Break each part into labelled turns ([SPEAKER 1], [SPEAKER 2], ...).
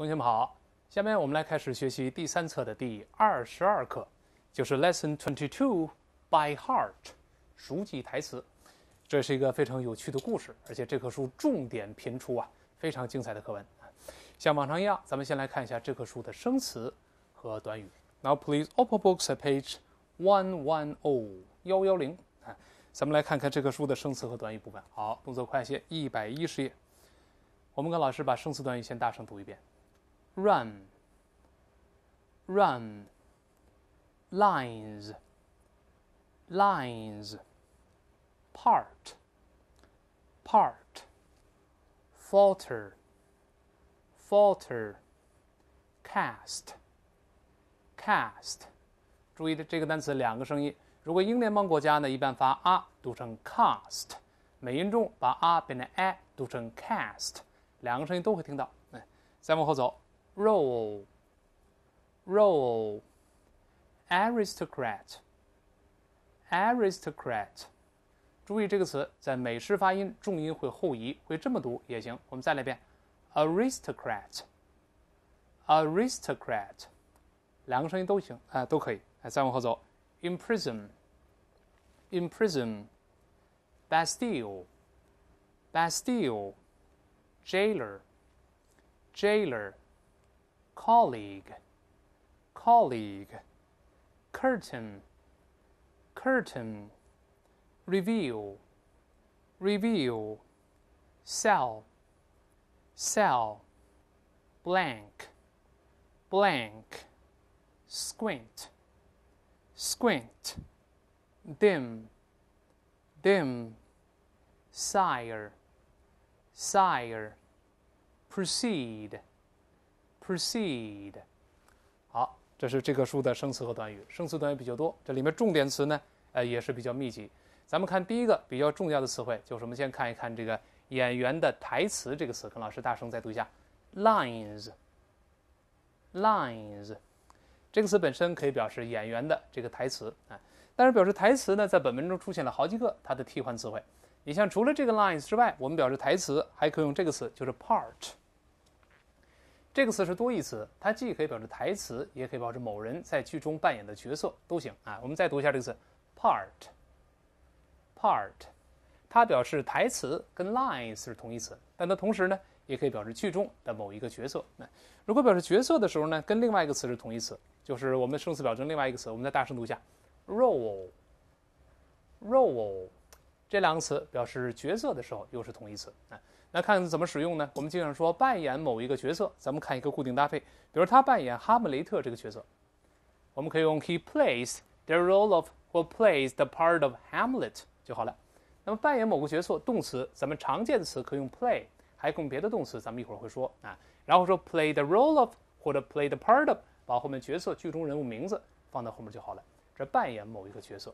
[SPEAKER 1] 同学们好，下面我们来开始学习第三册的第二十二课，就是 Lesson Twenty Two By Heart，熟记台词。这是一个非常有趣的故事，而且这棵树重点频出啊，非常精彩的课文。像往常一样，咱们先来看一下这棵树的生词和短语。Now please open books at page one one o 幺幺零啊，咱们来看看这棵树的生词和短语部分。好，动作快些，一百一十页。我们跟老师把生词短语先大声读一遍。Run, run. Lines, lines. Part, part. Falter, falter. Cast, cast. 注意的这个单词两个声音。如果英联邦国家呢，一般发啊读成 cast；美音中把啊变成 i，读成 cast。两个声音都会听到。嗯，再往后走。Role, role, aristocrat, aristocrat。注意这个词在美式发音，重音会后移，会这么读也行。我们再来一遍，aristocrat, aristocrat，两个声音都行啊，都可以。再往后走，imprison, imprison, Bastille, Bastille, jailer, jailer。colleague, colleague, curtain, curtain, reveal, reveal, cell, cell, blank, blank, squint, squint, dim, dim, sire, sire, proceed, Proceed，好，这是这个书的生词和短语，生词短语比较多，这里面重点词呢，呃，也是比较密集。咱们看第一个比较重要的词汇，就是我们先看一看这个演员的台词这个词，跟老师大声再读一下，lines。lines 这个词本身可以表示演员的这个台词啊，但是表示台词呢，在本文中出现了好几个它的替换词汇。你像除了这个 lines 之外，我们表示台词还可以用这个词，就是 part。这个词是多义词，它既可以表示台词，也可以表示某人在剧中扮演的角色，都行啊。我们再读一下这个词，part。part，它表示台词跟 lines 是同义词，但它同时呢也可以表示剧中的某一个角色。那如果表示角色的时候呢，跟另外一个词是同义词，就是我们生词表征另外一个词。我们再大声读一下，role。role，这两个词表示角色的时候又是同义词啊。那看怎么使用呢？我们经常说扮演某一个角色，咱们看一个固定搭配，比如他扮演哈姆雷特这个角色，我们可以用 he plays the role of 或 plays the part of Hamlet 就好了。那么扮演某个角色，动词咱们常见的词可以用 play，还用别的动词，咱们一会儿会说啊。然后说 play the role of 或者 play the part of，把后面角色剧中人物名字放到后面就好了。这扮演某一个角色。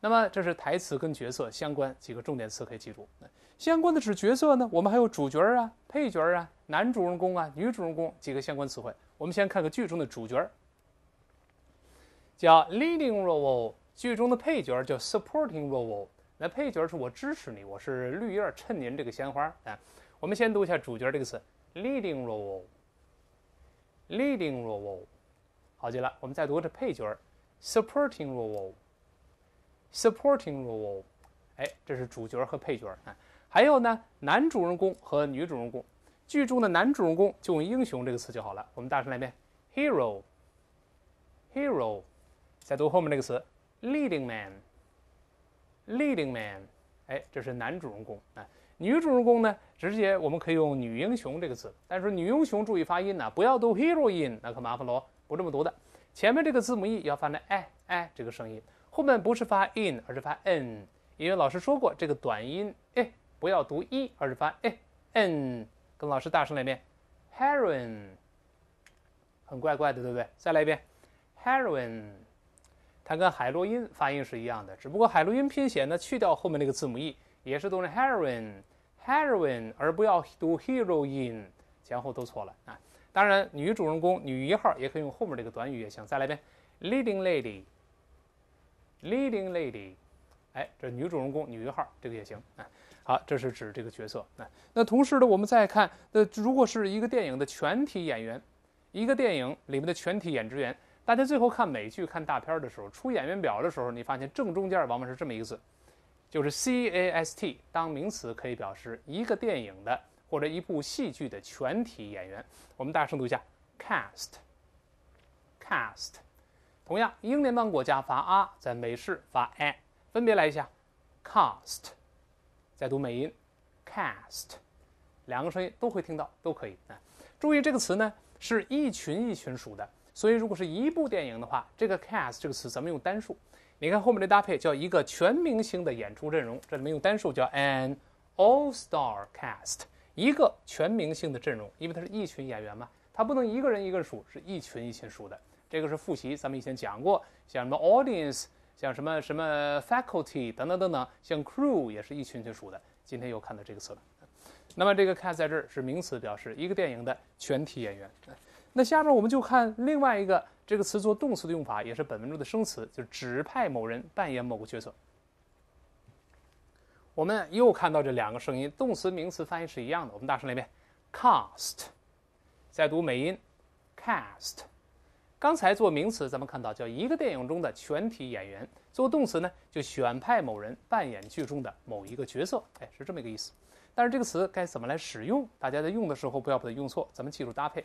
[SPEAKER 1] 那么这是台词跟角色相关几个重点词可以记住。相关的指角色呢？我们还有主角儿啊、配角儿啊、男主人公啊、女主人公几个相关词汇。我们先看个剧中的主角儿，叫 leading role；剧中的配角叫 supporting role。那配角是我支持你，我是绿叶衬您这个鲜花啊。我们先读一下主角这个词，leading role，leading role，好极了。我们再读这配角，supporting role，supporting role，哎，这是主角和配角啊。还有呢，男主人公和女主人公，剧中的男主人公就用“英雄”这个词就好了。我们大声来一遍，hero，hero，再读后面这个词，leading man，leading man，哎，这是男主人公啊。女主人公呢，直接我们可以用“女英雄”这个词，但是“女英雄”注意发音呢，不要读 hero in，那可麻烦了，不这么读的。前面这个字母 e 要发成哎哎，这个声音。后面不是发 in，而是发 n，因为老师说过这个短音，哎。不要读一，而是发哎 n 跟老师大声来一遍，heroin，很怪怪的，对不对？再来一遍，heroin。它跟海洛因发音是一样的，只不过海洛因拼写呢去掉后面那个字母 e，也是读成 heroin，heroin，而不要读 heroine。前后都错了啊！当然，女主人公、女一号也可以用后面这个短语也行。再来一遍，leading lady，leading lady。哎，这女主人公、女一号这个也行啊。好，这是指这个角色。那那同时呢，我们再看，那如果是一个电影的全体演员，一个电影里面的全体演职员，大家最后看美剧、看大片的时候，出演员表的时候，你发现正中间往往是这么一个字，就是 cast。当名词可以表示一个电影的或者一部戏剧的全体演员。我们大声读一下：cast，cast。同样，英联邦国家发 r，在美式发 a，分别来一下：cast。再读美音，cast，两个声音都会听到，都可以啊。注意这个词呢，是一群一群数的，所以如果是一部电影的话，这个 cast 这个词咱们用单数。你看后面的搭配叫一个全明星的演出阵容，这里面用单数叫 an all-star cast，一个全明星的阵容，因为它是一群演员嘛，它不能一个人一个数，是一群一群数的。这个是复习，咱们以前讲过，像什么 audience。像什么什么 faculty 等等等等，像 crew 也是一群群数的。今天又看到这个词了。那么这个 cast 在这儿是名词，表示一个电影的全体演员。那下面我们就看另外一个这个词做动词的用法，也是本文中的生词，就是指派某人扮演某个角色。我们又看到这两个声音，动词名词翻译是一样的。我们大声来一遍：cast。再读美音：cast。刚才做名词，咱们看到叫一个电影中的全体演员；做动词呢，就选派某人扮演剧中的某一个角色。哎，是这么一个意思。但是这个词该怎么来使用？大家在用的时候不要把它用错。咱们记住搭配：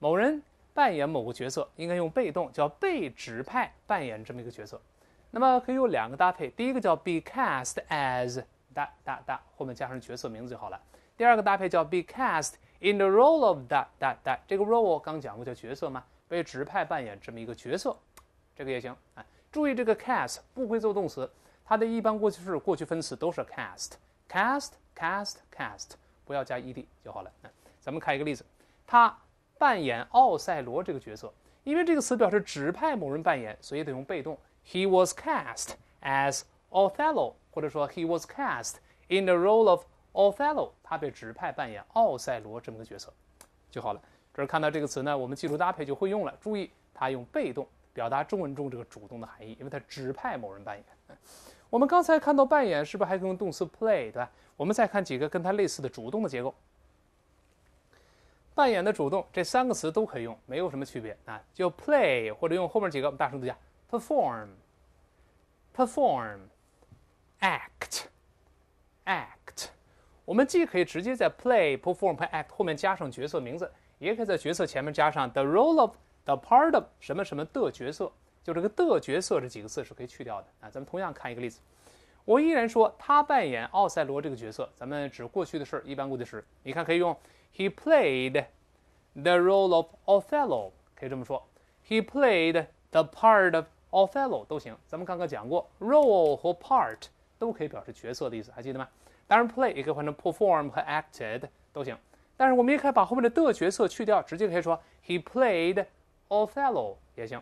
[SPEAKER 1] 某人扮演某个角色，应该用被动，叫被指派扮演这么一个角色。那么可以有两个搭配：第一个叫 be cast as，哒哒哒，后面加上角色名字就好了；第二个搭配叫 be cast in the role of，哒哒哒，这个 role 刚讲过叫角色嘛。被指派扮演这么一个角色，这个也行啊。注意这个 cast 不会做动词，它的一般过去式、过去分词都是 cast，cast，cast，cast，不要加 e d 就好了。咱们看一个例子，他扮演奥赛罗这个角色，因为这个词表示指派某人扮演，所以得用被动。He was cast as Othello，或者说 He was cast in the role of Othello。他被指派扮演奥赛罗这么个角色，就好了。这是看到这个词呢，我们记住搭配就会用了。注意，它用被动表达中文中这个主动的含义，因为它指派某人扮演。我们刚才看到扮演是不是还可以用动词 play，对吧？我们再看几个跟它类似的主动的结构，扮演的主动，这三个词都可以用，没有什么区别啊。就 play，或者用后面几个，我们大声读一下：perform，perform，act，act。我们既可以直接在 play，perform，act 后面加上角色名字。也可以在角色前面加上 the role of the part of 什么什么的角色，就这个的角色这几个字是可以去掉的啊。咱们同样看一个例子，我依然说他扮演奥赛罗这个角色，咱们指过去的事儿，一般过去时。你看可以用 he played the role of Othello，可以这么说，he played the part of Othello 都行。咱们刚刚讲过，role 和 part 都可以表示角色的意思，还记得吗？当然，play 也可以换成 perform 和 acted 都行。但是我们也可以把后面的的角色去掉，直接可以说 he played Othello 也行。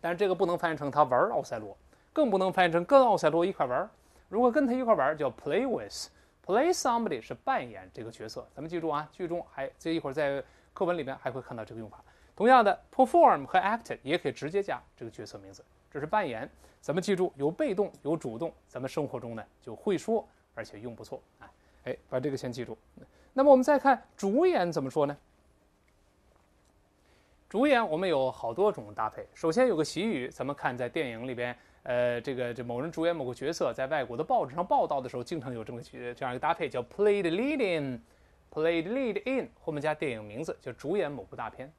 [SPEAKER 1] 但是这个不能翻译成他玩奥赛罗，更不能翻译成跟奥赛罗一块玩。如果跟他一块玩叫 play with，play somebody 是扮演这个角色。咱们记住啊，剧中还这一会儿在课文里面还会看到这个用法。同样的，perform 和 act 也可以直接加这个角色名字，这是扮演。咱们记住，有被动有主动，咱们生活中呢就会说，而且用不错。啊。哎，把这个先记住。那么我们再看主演怎么说呢？主演我们有好多种搭配。首先有个习语，咱们看在电影里边，呃，这个这某人主演某个角色，在外国的报纸上报道的时候，经常有这么这样一个搭配，叫 played leading，played lead in，后面加电影名字，就主演某部大片。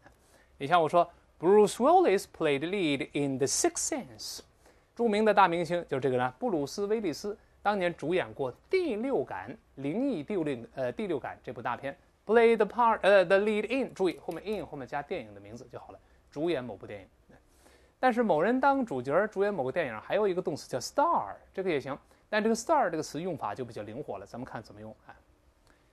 [SPEAKER 1] 你像我说，Bruce Willis played lead in The Sixth Sense，著名的大明星就是这个呢，布鲁斯·威利斯。当年主演过《第六感》灵异第六呃《第六感》这部大片，play the part 呃 the lead in，注意后面 in 后面加电影的名字就好了，主演某部电影。但是某人当主角主演某个电影，还有一个动词叫 star，这个也行。但这个 star 这个词用法就比较灵活了，咱们看怎么用啊。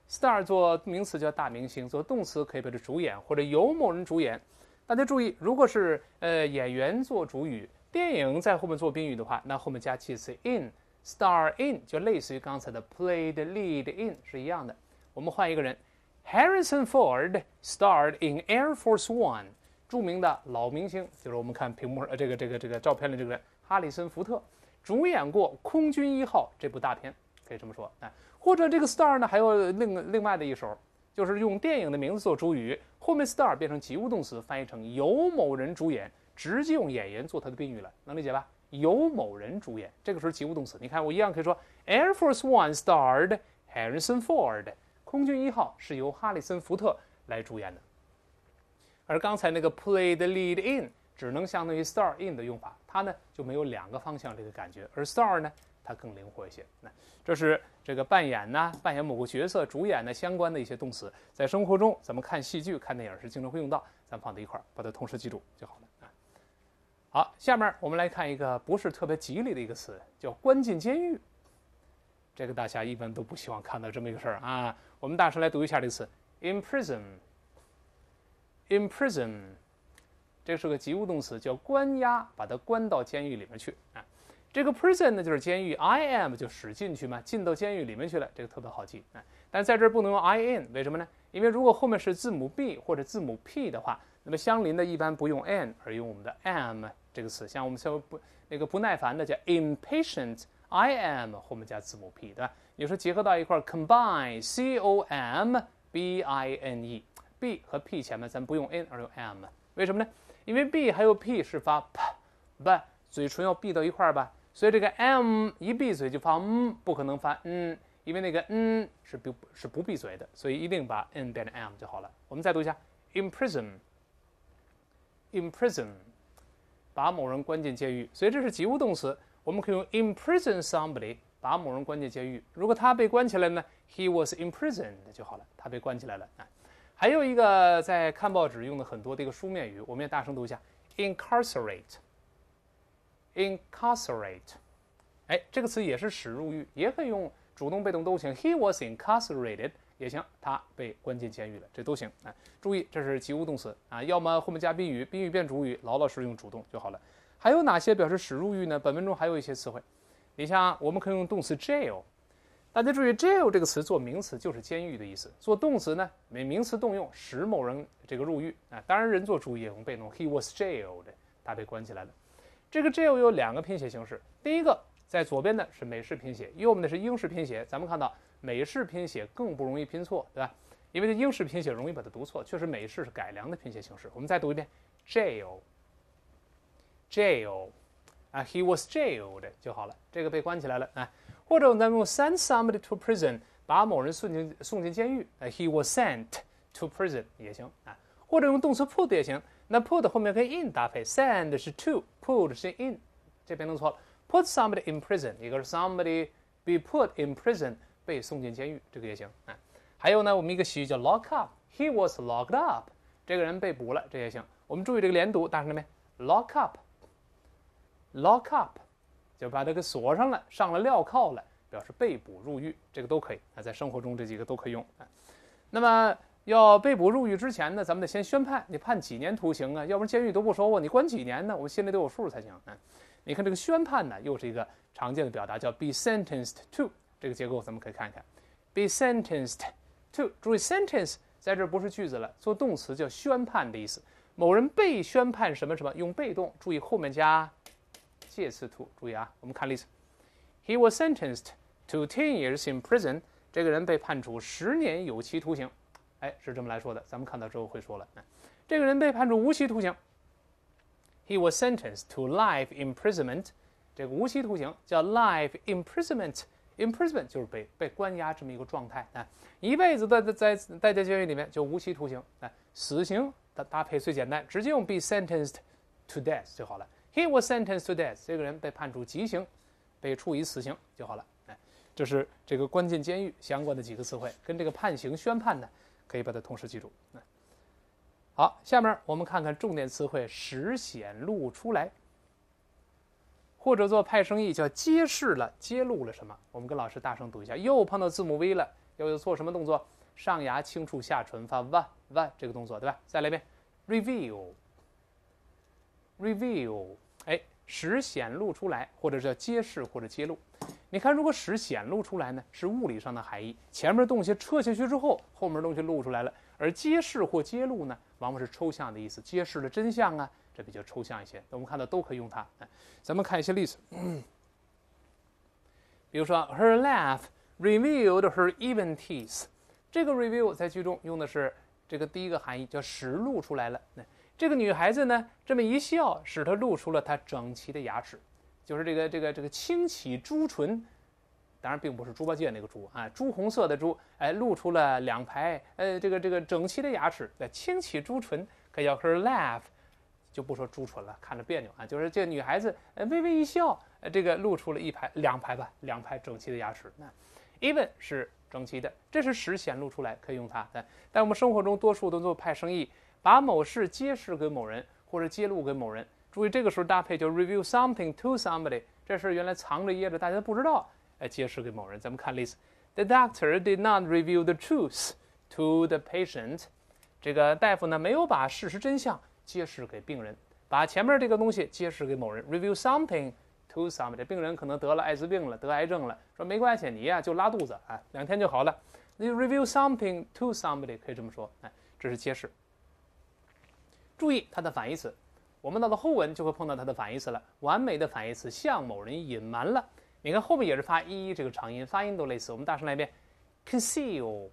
[SPEAKER 1] star 做名词叫大明星，做动词可以表示主演或者由某人主演。大家注意，如果是呃演员做主语，电影在后面做宾语的话，那后面加介词 in。Star in 就类似于刚才的 played lead in 是一样的。我们换一个人，Harrison Ford starred in Air Force One。著名的老明星就是我们看屏幕呃这个这个这个照片里这个人，哈里森福特主演过《空军一号》这部大片，可以这么说啊。或者这个 star 呢还有另另外的一手，就是用电影的名字做主语，后面 star 变成及物动词，翻译成由某人主演，直接用演员做它的宾语了，能理解吧？由某人主演，这个时候及物动词。你看，我一样可以说《Air Force One》starred Harrison Ford。空军一号是由哈里森·福特来主演的。而刚才那个 played lead in，只能相当于 star in 的用法，它呢就没有两个方向这个感觉。而 star 呢，它更灵活一些。那这是这个扮演呐，扮演某个角色主演的相关的一些动词，在生活中，咱们看戏剧、看电影时经常会用到，咱放在一块儿，把它同时记住就好了。好，下面我们来看一个不是特别吉利的一个词，叫“关进监狱”。这个大家一般都不希望看到这么一个事儿啊。我们大声来读一下这个词：imprison。imprison，这是个及物动词，叫关押，把它关到监狱里面去啊。这个 prison 呢就是监狱，I am 就使进去嘛，进到监狱里面去了。这个特别好记啊，但在这儿不能用 I in，为什么呢？因为如果后面是字母 b 或者字母 p 的话。那么相邻的，一般不用 n，而用我们的 am 这个词，像我们说不那个不耐烦的叫 impatient，I am 后面加字母 p，对吧？有时候结合到一块，combine，c o m b i n e，b 和 p 前面咱不用 n，而用 m，为什么呢？因为 b 还有 p 是发 p 吧，嘴唇要闭到一块儿吧，所以这个 m 一闭嘴就发 m，不可能发嗯，因为那个嗯是不，是不闭嘴的，所以一定把 n 变成 m 就好了。我们再读一下 imprison。imprison，把某人关进监狱，所以这是及物动词，我们可以用 imprison somebody，把某人关进监狱。如果他被关起来呢，he was imprisoned 就好了，他被关起来了啊。还有一个在看报纸用的很多的一个书面语，我们也大声读一下：incarcerate，incarcerate，哎，这个词也是使入狱，也可以用主动、被动都行。He was incarcerated。也行，他被关进监狱了，这都行。哎，注意，这是及物动词啊，要么后面加宾语，宾语变主语，老老实用主动就好了。还有哪些表示使入狱呢？本文中还有一些词汇，你像我们可以用动词 jail，大家注意 jail 这个词做名词就是监狱的意思，做动词呢，名词动用使某人这个入狱啊。当然，人做主语也用被动，He was jailed，他被关起来了。这个 jail 有两个拼写形式，第一个在左边的是美式拼写，右边的是英式拼写，咱们看到。美式拼写更不容易拼错，对吧？因为英式拼写容易把它读错。确实，美式是改良的拼写形式。我们再读一遍：jail，jail，啊，he was jailed 就好了。这个被关起来了啊。或者我们用 send somebody to prison，把某人送进送进监狱啊。he was sent to prison 也行啊。或者用动词 put 也行。那 put 后面可以 in 搭配，send 是 to，put 是 in。这边弄错了，put somebody in prison，一个是 somebody be put in prison。被送进监狱，这个也行啊。还有呢，我们一个习语叫 lock up，he was locked up，这个人被捕了，这也行。我们注意这个连读，大声的没 lock up，lock up，就把他给锁上了，上了镣铐了，表示被捕入狱，这个都可以。啊，在生活中这几个都可以用那么要被捕入狱之前呢，咱们得先宣判，你判几年徒刑啊？要不然监狱都不收啊，你关几年呢？我心里都有数才行啊。你看这个宣判呢，又是一个常见的表达，叫 be sentenced to。这个结构咱们可以看一看，be sentenced to，注意 sentence 在这不是句子了，做动词叫宣判的意思，某人被宣判什么什么，用被动，注意后面加介词 to，注意啊，我们看例子，He was sentenced to ten years in prison。这个人被判处十年有期徒刑，哎，是这么来说的，咱们看到之后会说了，这个人被判处无期徒刑，He was sentenced to life imprisonment。这个无期徒刑叫 life imprisonment。Imprisonment 就是被被关押这么一个状态啊，一辈子在在在在监狱里面就无期徒刑啊，死刑的搭配最简单，直接用 be sentenced to death 就好了。He was sentenced to death，这个人被判处极刑，被处以死刑就好了。哎，这是这个关进监狱相关的几个词汇，跟这个判刑宣判呢，可以把它同时记住。哎，好，下面我们看看重点词汇时显露出来。或者做派生意叫揭示了、揭露了什么？我们跟老师大声读一下。又碰到字母 V 了，要做什么动作？上牙轻触下唇发 v v 这个动作，对吧？再来一遍，reveal，reveal，哎，使显露出来，或者叫揭示或者揭露。你看，如果使显露出来呢，是物理上的含义，前面东西撤下去之后，后面东西露出来了。而揭示或揭露呢，往往是抽象的意思，揭示了真相啊。这比较抽象一些，我们看到都可以用它。哎，咱们看一些例子，比如说，her laugh revealed her even teeth。这个 reveal 在句中用的是这个第一个含义，叫“实露”出来了。那这个女孩子呢，这么一笑，使她露出了她整齐的牙齿，就是这个这个这个清启朱唇。当然，并不是猪八戒那个猪啊，朱红色的猪。哎，露出了两排呃这个这个整齐的牙齿。那清启朱唇，可叫 her laugh。就不说朱唇了，看着别扭啊。就是这女孩子，呃，微微一笑，呃，这个露出了一排两排吧，两排整齐的牙齿。那 even 是整齐的，这是实显露出来，可以用它。但但我们生活中多数都做派生意，把某事揭示给某人或者揭露给某人。注意这个时候搭配就 r e v i e w something to somebody，这事原来藏着掖着，大家不知道，哎，揭示给某人。咱们看例子，The doctor did not reveal the truth to the patient。这个大夫呢，没有把事实真相。揭示给病人，把前面这个东西揭示给某人，review something to somebody。病人可能得了艾滋病了，得癌症了，说没关系，你呀就拉肚子啊，两天就好了。你 review something to somebody 可以这么说，哎，这是揭示。注意它的反义词，我们到了后文就会碰到它的反义词了。完美的反义词，向某人隐瞒了。你看后面也是发一这个长音，发音都类似。我们大声来一遍，conceal。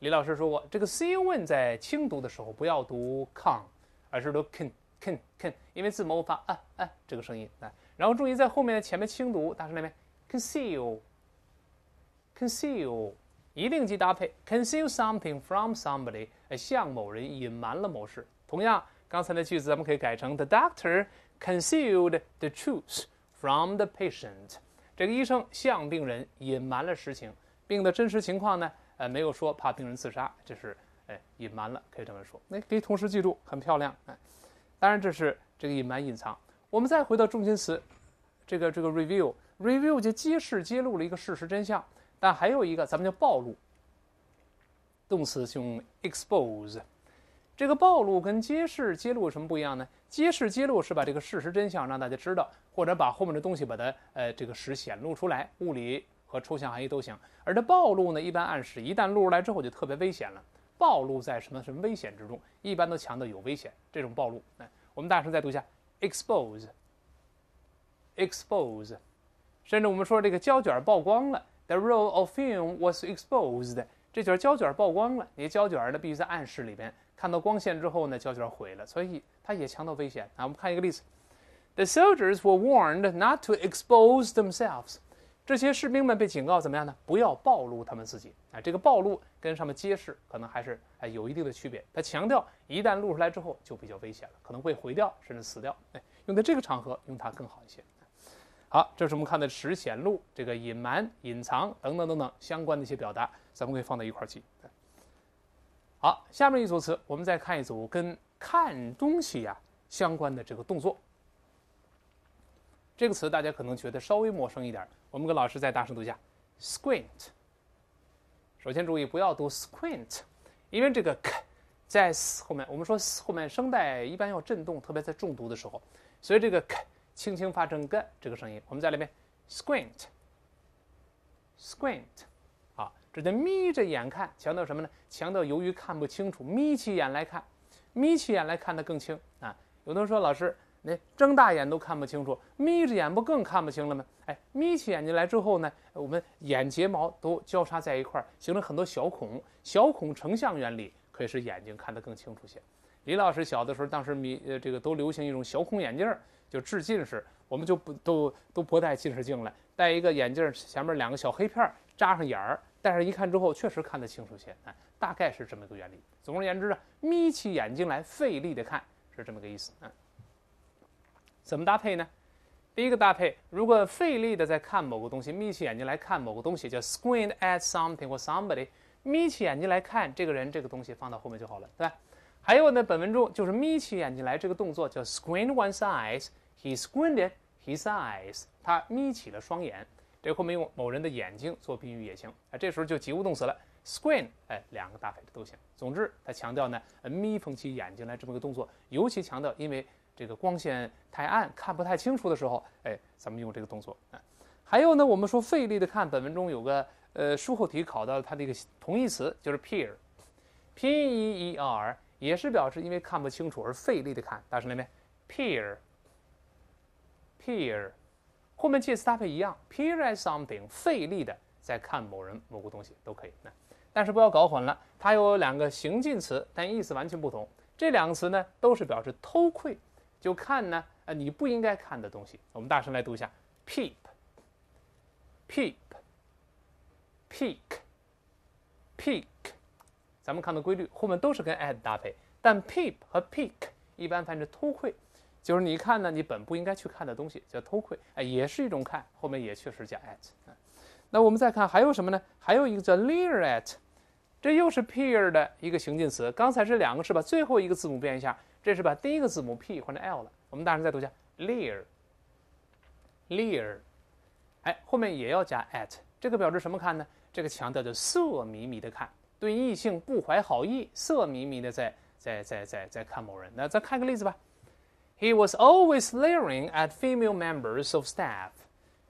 [SPEAKER 1] 李老师说过，这个 c o n e 在轻读的时候不要读 con，而是读 k a n k a n k a n 因为字母发啊啊这个声音来。然后注意在后面的前面轻读，大声那边 conceal conceal，一定记搭配 conceal something from somebody，向某人隐瞒了某事。同样，刚才的句子咱们可以改成 the doctor concealed the truth from the patient，这个医生向病人隐瞒了实情，病的真实情况呢？哎，没有说怕病人自杀，这是哎隐瞒了，可以这么说。那可以同时记住，很漂亮。哎，当然这是这个隐瞒隐藏。我们再回到中心词，这个这个 review review 就揭示揭露了一个事实真相。但还有一个，咱们叫暴露。动词用 expose。这个暴露跟揭示揭露有什么不一样呢？揭示揭露是把这个事实真相让大家知道，或者把后面的东西把它呃这个实显露出来。物理。和抽象含义都行，而它暴露呢，一般暗示一旦露出来之后就特别危险了，暴露在什么什么危险之中，一般都强调有危险这种暴露。来，我们大声再读一下：expose，expose。甚至我们说这个胶卷曝光了，the roll of film was exposed，这卷胶卷曝光了，你胶卷呢必须在暗室里边看到光线之后呢，胶卷毁了，所以它也强调危险。啊，我们看一个例子：The soldiers were warned not to expose themselves。这些士兵们被警告怎么样呢？不要暴露他们自己啊！这个暴露跟上面揭示可能还是哎有一定的区别。他强调，一旦露出来之后就比较危险了，可能会毁掉甚至死掉。哎，用在这个场合用它更好一些。好，这是我们看的实显露这个隐瞒、隐藏等等等等相关的一些表达，咱们可以放在一块儿记。好，下面一组词，我们再看一组跟看东西呀相关的这个动作。这个词大家可能觉得稍微陌生一点，我们跟老师再大声读一下，squint。首先注意不要读 squint，因为这个 k 在 s 后面，我们说后面声带一般要震动，特别在重读的时候，所以这个 k 轻轻发成 g 这个声音。我们在里面 squint，squint，啊，这叫眯着眼看，强调什么呢？强调由于看不清楚，眯起眼来看，眯起眼来看的更清啊。有同学说老师。那睁大眼都看不清楚，眯着眼不更看不清了吗？哎，眯起眼睛来之后呢，我们眼睫毛都交叉在一块儿，形成很多小孔，小孔成像原理可以使眼睛看得更清楚些。李老师小的时候，当时眯这个都流行一种小孔眼镜，就治近视，我们就不都都不戴近视镜了，戴一个眼镜，前面两个小黑片扎上眼儿，戴上一看之后，确实看得清楚些。哎，大概是这么一个原理。总而言之呢，眯起眼睛来费力的看是这么个意思。嗯。怎么搭配呢？第一个搭配，如果费力的在看某个东西，眯起眼睛来看某个东西，叫 squint at something 或 somebody。眯起眼睛来看这个人、这个东西，放到后面就好了，对吧？还有呢，本文中就是眯起眼睛来这个动作叫 squint one's eyes。He squinted his eyes。他眯起了双眼。这后面用某人的眼睛做宾语也行。啊，这时候就及物动词了。Squint，哎，两个搭配都行。总之，他强调呢，眯缝起眼睛来这么个动作，尤其强调，因为。这个光线太暗，看不太清楚的时候，哎，咱们用这个动作。啊。还有呢，我们说费力的看。本文中有个呃，书后题考到它的一个同义词，就是 peer，p-e-e-r，也是表示因为看不清楚而费力的看。大声那边，peer，peer，后面介词搭配一样，peer at something，费力的在看某人某个东西都可以。那但是不要搞混了，它有两个形近词，但意思完全不同。这两个词呢，都是表示偷窥。就看呢，呃，你不应该看的东西。我们大声来读一下：peep，peep，peek，peek。咱们看的规律，后面都是跟 at 搭配。但 peep 和 peek 一般翻译偷窥，就是你看呢，你本不应该去看的东西叫偷窥，哎，也是一种看，后面也确实加 at。那我们再看还有什么呢？还有一个叫 lear at，这又是 peer 的一个形近词。刚才是两个是吧？最后一个字母变一下。这是把第一个字母 p 换成 l 了。我们大声再读一下，leer，leer，哎，后面也要加 at，这个表示什么看呢？这个强调的色迷迷的看，对异性不怀好意，色迷迷的在在在在在看某人。那再看个例子吧，He was always leering at female members of staff.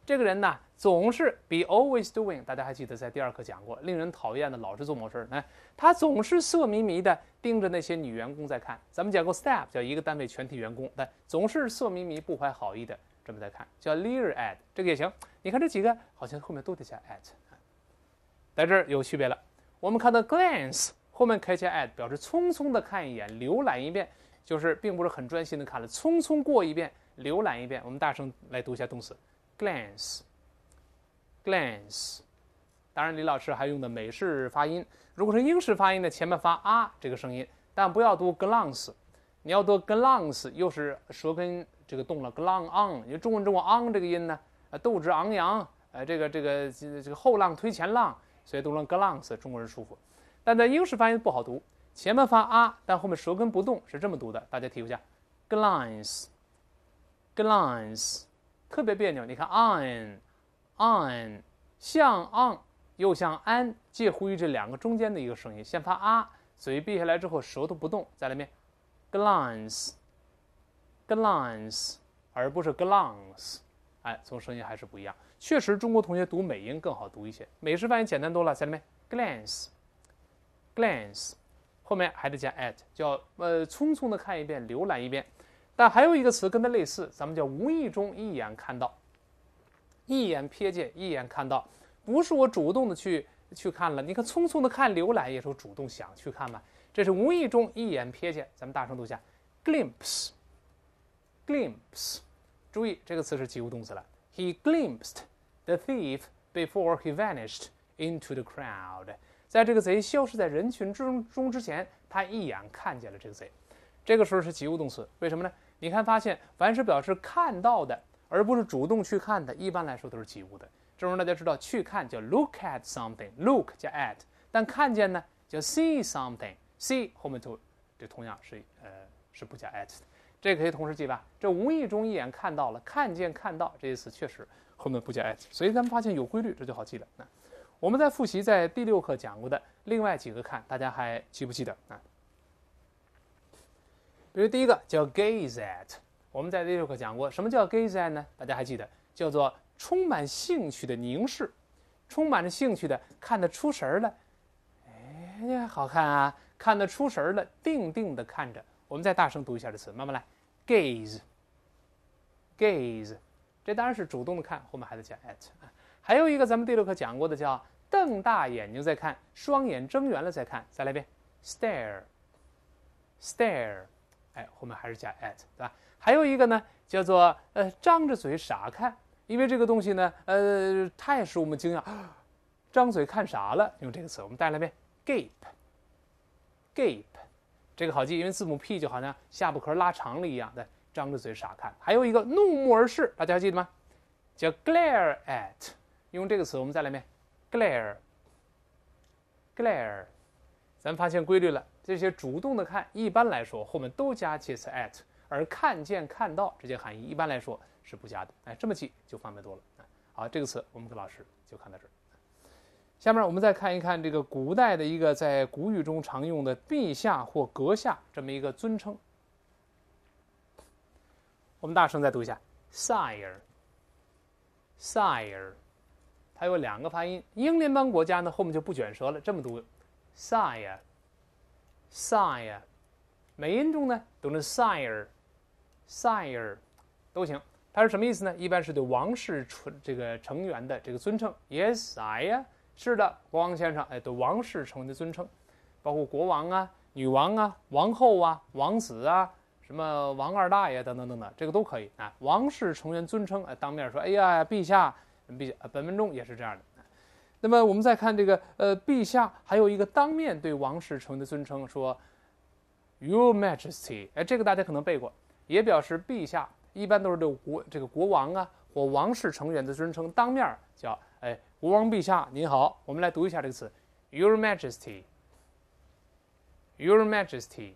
[SPEAKER 1] 这个人呢，总是 be always doing。大家还记得在第二课讲过，令人讨厌的，老是做某事儿。来，他总是色迷迷的盯着那些女员工在看。咱们讲过 staff，叫一个单位全体员工。但总是色迷迷、不怀好意的这么在看。叫 leer at，这个也行。你看这几个，好像后面都得加 at，在这儿有区别了。我们看到 glance，后面可以加 at，表示匆匆的看一眼、浏览一遍，就是并不是很专心的看了，匆匆过一遍、浏览一遍。我们大声来读一下动词。glance，glance，当然李老师还用的美式发音。如果是英式发音呢，前面发啊这个声音，但不要读 glance，你要读 glance 又是舌根这个动了 glance on。因为中文中国 on 这个音呢，呃斗志昂扬，呃这个这个这个后浪推前浪，所以读成 glance 中国人舒服。但在英式发音不好读，前面发啊，但后面舌根不动是这么读的，大家体会下，glance，glance。特别别扭，你看 on，on，像 on 又像 an，介乎于这两个中间的一个声音，先发啊，嘴闭下来之后舌头不动，在里面 glance，glance，而不是 glance，哎，从声音还是不一样。确实，中国同学读美音更好读一些，美式发音简单多了，在里面 glance，glance，后面还得加 at，叫呃匆匆的看一遍，浏览一遍。但还有一个词跟它类似，咱们叫无意中一眼看到，一眼瞥见，一眼看到，不是我主动的去去看了。你看匆匆的看、浏览也是主动想去看嘛？这是无意中一眼瞥见。咱们大声读一下，glimps，glimps，e e 注意这个词是及物动词了。He glimpsed the thief before he vanished into the crowd。在这个贼消失在人群之中之前，他一眼看见了这个贼。这个时候是及物动词，为什么呢？你看，发现凡是表示看到的，而不是主动去看的，一般来说都是及物的。这种大家知道，去看叫 look at something，look 加 at，但看见呢叫 see something，see 后面就就同样是呃是不加 at 的。这可以同时记吧？这无意中一眼看到了，看见看到这些词确实后面不加 at，所以咱们发现有规律，这就好记了。那我们在复习在第六课讲过的另外几个看，大家还记不记得啊？比如第一个叫 gaze at，我们在第六课讲过，什么叫 gaze at 呢？大家还记得，叫做充满兴趣的凝视，充满着兴趣的看的出神了，哎，好看啊，看得出神了，定定的看着。我们再大声读一下这词，慢慢来，gaze，gaze，这当然是主动的看，后面还得加 at。还有一个咱们第六课讲过的叫瞪大眼睛再看，双眼睁圆了再看。再来一遍，stare，stare。哎，后面还是加 at，对吧？还有一个呢，叫做呃张着嘴傻看，因为这个东西呢，呃，它也使我们惊讶，张嘴看啥了？用这个词，我们再来遍，gape，gape，这个好记，因为字母 p 就好像下巴壳拉长了一样，对，张着嘴傻看。还有一个怒目而视，大家还记得吗？叫 glare at，用这个词，我们再来遍，glare，glare，咱发现规律了。这些主动的看，一般来说后面都加介词 at，而看见、看到这些含义一般来说是不加的。哎，这么记就方便多了好，这个词我们的老师就看到这儿。下面我们再看一看这个古代的一个在古语中常用的“陛下”或“阁下”这么一个尊称。我们大声再读一下，sire，sire，它有两个发音。英联邦国家呢后面就不卷舌了，这么读，sire。Sire，美音中呢，读成 sire，sire 都行。它是什么意思呢？一般是对王室成这个成员的这个尊称。Yes, sire，是的，国王先生。哎，对王室成员的尊称，包括国王啊、女王啊、王后啊、王子啊、什么王二大爷等等等等，这个都可以啊。王室成员尊称，哎，当面说，哎呀，陛下，陛下。本文中也是这样的。那么我们再看这个，呃，陛下还有一个当面对王室成员的尊称，说 “Your Majesty”。哎，这个大家可能背过，也表示陛下，一般都是对国这个国王啊或王室成员的尊称。当面叫“哎，国王陛下，您好”。我们来读一下这个词，“Your Majesty”。“Your Majesty”，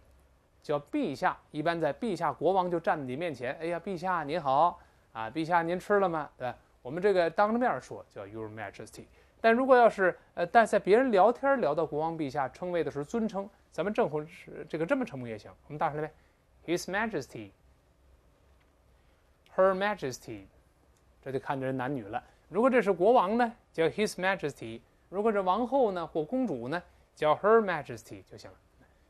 [SPEAKER 1] 叫陛下，一般在陛下国王就站在你面前。哎呀，陛下您好啊！陛下您吃了吗？对吧？我们这个当着面说叫 “Your Majesty”。但如果要是呃，但在别人聊天聊到国王陛下称谓的时候，尊称咱们政府是这个这么称呼也行。我们大声点呗，His Majesty，Her Majesty，这就看这人男女了。如果这是国王呢，叫 His Majesty；如果是王后呢，或公主呢，叫 Her Majesty 就行了。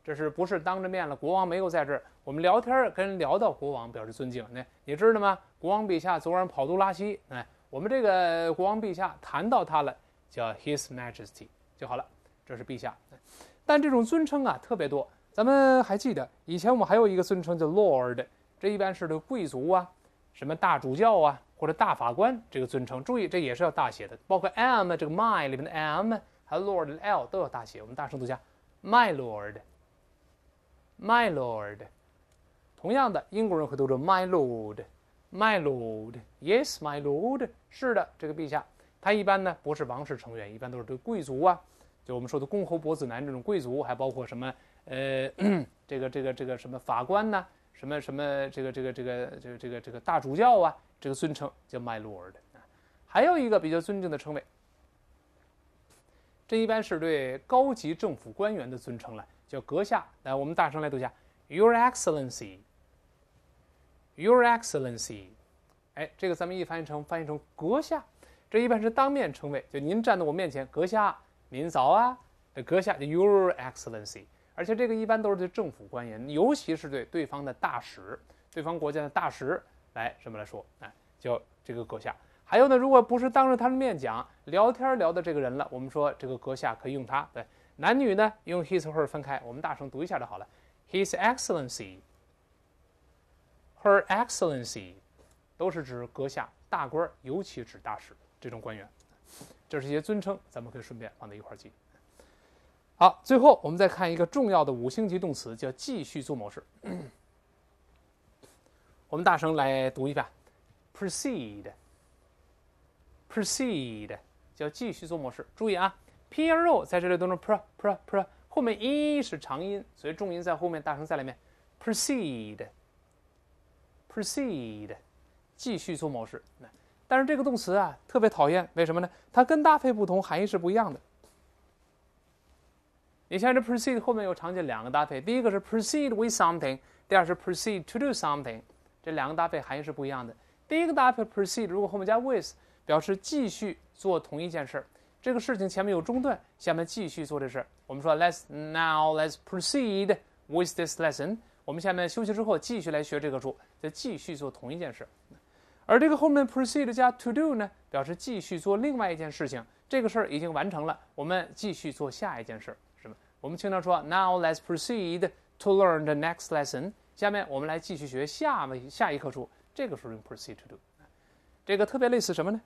[SPEAKER 1] 这是不是当着面了？国王没有在这儿，我们聊天跟人聊到国王表示尊敬那你知道吗？国王陛下昨晚跑肚拉稀，哎，我们这个国王陛下谈到他了。叫 His Majesty 就好了，这是陛下。但这种尊称啊特别多，咱们还记得以前我们还有一个尊称叫 Lord，这一般是贵族啊，什么大主教啊或者大法官这个尊称。注意这也是要大写的，包括 M 这个 My 里面的 M，还有 Lord 的 L 都要大写。我们大声读一下，My Lord，My Lord，同样的英国人会读作 My Lord，My Lord，Yes，My Lord，是的，这个陛下。他一般呢不是王室成员，一般都是对贵族啊，就我们说的公侯伯子男这种贵族，还包括什么呃，这个这个这个什么法官呐，什么什么这个这个这个这个这个这个大主教啊，这个尊称叫 My Lord 啊。还有一个比较尊敬的称谓，这一般是对高级政府官员的尊称了，叫阁下。来，我们大声来读一下：Your Excellency，Your Excellency。哎，这个咱们一翻译成翻译成阁下。这一般是当面称谓，就您站在我面前，阁下，您早啊，阁下，Your Excellency。而且这个一般都是对政府官员，尤其是对对方的大使，对方国家的大使来这么来说，哎，叫这个阁下。还有呢，如果不是当着他的面讲，聊天聊的这个人了，我们说这个阁下可以用他。对，男女呢，用 His her 分开，我们大声读一下就好了。His Excellency，Her Excellency，都是指阁下，大官儿，尤其指大使。这种官员，这是一些尊称，咱们可以顺便放在一块记。好，最后我们再看一个重要的五星级动词，叫继续做某事。我们大声来读一下：“Proceed, proceed，叫继续做某事。注意啊，p-r-o 在这里读成 p r p r pr，后面一是长音，所以重音在后面，大声在里面。Proceed, proceed，继续做某事。来。”但是这个动词啊特别讨厌，为什么呢？它跟搭配不同，含义是不一样的。你像这 proceed 后面有常见两个搭配，第一个是 proceed with something，第二是 proceed to do something。这两个搭配含义是不一样的。第一个搭配 proceed 如果后面加 with，表示继续做同一件事儿。这个事情前面有中断，下面继续做这事儿。我们说 let's now let's proceed with this lesson。我们下面休息之后继续来学这个书，再继续做同一件事。而这个后面 proceed 加 to do 呢，表示继续做另外一件事情。这个事儿已经完成了，我们继续做下一件事儿，是吧？我们经常说，now let's proceed to learn the next lesson。下面我们来继续学下面下一课书，这个候用 proceed to do，这个特别类似什么呢？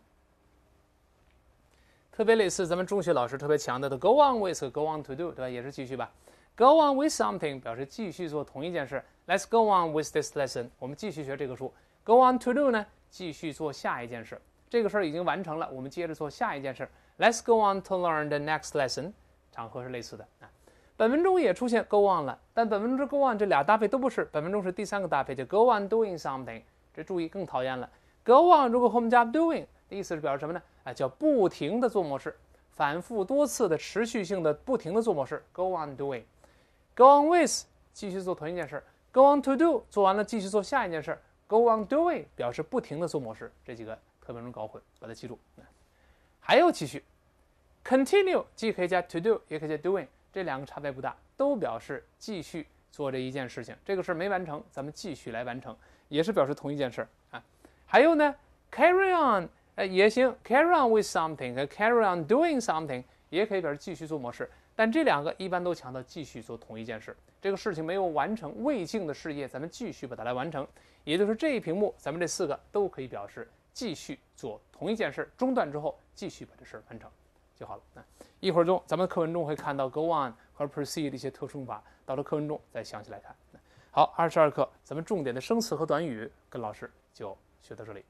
[SPEAKER 1] 特别类似咱们中学老师特别强调的 go on with，和 go on to do，对吧？也是继续吧。go on with something 表示继续做同一件事。let's go on with this lesson，我们继续学这个书。go on to do 呢？继续做下一件事，这个事儿已经完成了，我们接着做下一件事。Let's go on to learn the next lesson。场合是类似的啊。本文中也出现 go on 了，但本文中 go on 这俩搭配都不是，本文中是第三个搭配，就 go on doing something。这注意更讨厌了。go on 如果后面加 doing，意思是表示什么呢？啊，叫不停的做某事，反复多次的持续性的不停的做某事。go on doing，go on with 继续做同一件事，go on to do 做完了继续做下一件事。Go on doing 表示不停的做某事，这几个特别容易搞混，把它记住。还有继续，continue 既可以加 to do，也可以加 doing，这两个差别不大，都表示继续做这一件事情。这个事儿没完成，咱们继续来完成，也是表示同一件事儿啊。还有呢，carry on，呃也行，carry on with something 和 carry on doing something 也可以表示继续做某事。但这两个一般都强调继续做同一件事，这个事情没有完成未竟的事业，咱们继续把它来完成。也就是这一屏幕，咱们这四个都可以表示继续做同一件事，中断之后继续把这事儿完成，就好了。一会儿中，咱们课文中会看到 go on 和 proceed 的一些特殊用法，到了课文中再详细来看。好，二十二课咱们重点的生词和短语跟老师就学到这里。